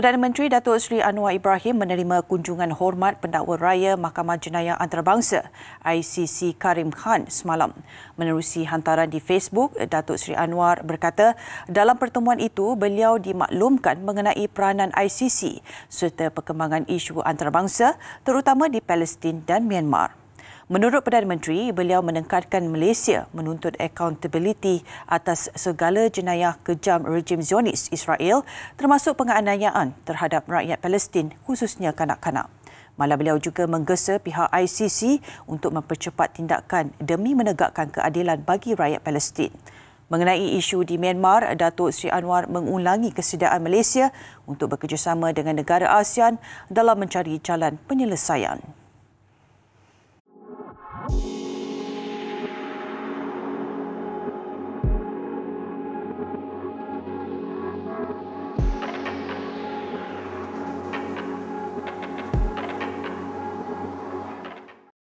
Perdana Menteri Datuk Seri Anwar Ibrahim menerima kunjungan hormat pendakwa raya Mahkamah Jenayah Antarabangsa ICC Karim Khan semalam. Menerusi hantaran di Facebook, Datuk Seri Anwar berkata dalam pertemuan itu beliau dimaklumkan mengenai peranan ICC serta perkembangan isu antarabangsa terutama di Palestin dan Myanmar. Menurut Perdana Menteri, beliau menengkarkan Malaysia menuntut accountability atas segala jenayah kejam rejim Zionis Israel termasuk penganiayaan terhadap rakyat Palestin khususnya kanak-kanak. Malah beliau juga menggesa pihak ICC untuk mempercepat tindakan demi menegakkan keadilan bagi rakyat Palestin. Mengenai isu di Myanmar, Datuk Sri Anwar mengulangi kesediaan Malaysia untuk bekerjasama dengan negara ASEAN dalam mencari jalan penyelesaian.